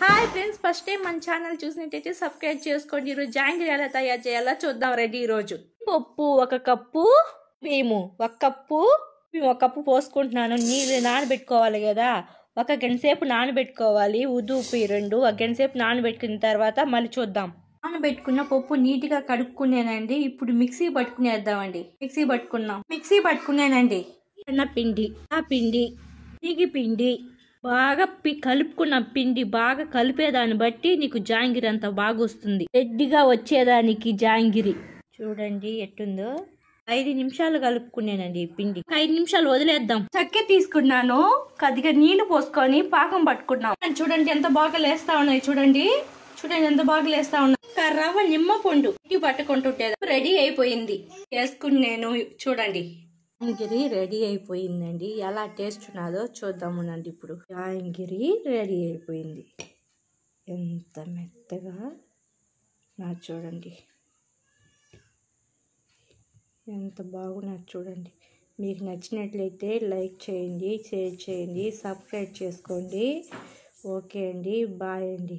hi friends first time మన channel చూసినట్టయితే subscribe చేసుకోండి ఈరోజు జాంగ్రీ ఎలా తయారు చేయాలో చూద్దాం రెడీ ఈరోజు పప్పు ఒక కప్పు బియ్యము ఒక కప్పు ఒక కప్పు పోసుకుంటున్నాను నీళ్ళు నానబెట్టుకోవాలి కదా ఒక గంట సేపు నానబెట్టుకోవాలి ఉప్పు రెండు ఒక గంట సేపు నానబెట్టుకున్న తర్వాత మళ్ళీ చూద్దాం నానబెట్టుకున్న పప్పు నీట్గా కడుక్కునేనండి ఇప్పుడు మిక్సీ పట్టుకునేద్దామండి మిక్సీ పట్టుకున్నాం మిక్సీ పట్టుకునేనండి పిండి ఆ పిండి తిగి పిండి బాగా పి కలుపుకున్న పిండి బాగా కలిపేదాన్ని బట్టి నీకు జాంగిరి అంత బాగా వస్తుంది రెడ్డిగా వచ్చేదానికి జాంగిరి చూడండి ఎట్టుందో ఐదు నిమిషాలు కలుపుకునేనండి ఈ పిండి ఐదు నిమిషాలు వదిలేద్దాం చక్కె తీసుకున్నాను కొద్దిగా నీళ్లు పోసుకొని పాకం పట్టుకున్నాం చూడండి ఎంత బాగా లేస్తా ఉన్నాయి చూడండి చూడండి ఎంత బాగా లేస్తా ఉన్నాయి రవ్వ నిమ్మ పండు పట్టుకుంటుంటే రెడీ అయిపోయింది వేసుకుని నేను చూడండి జాయింగిరి రెడీ అయిపోయిందండి ఎలా టేస్ట్ ఉన్నదో చూద్దామునండి ఇప్పుడు జాయింగిరి రెడీ అయిపోయింది ఎంత మెత్తగా నా చూడండి ఎంత బాగున్నా చూడండి మీకు నచ్చినట్లయితే లైక్ చేయండి షేర్ చేయండి సబ్స్క్రైబ్ చేసుకోండి ఓకే అండి బాయ్ అండి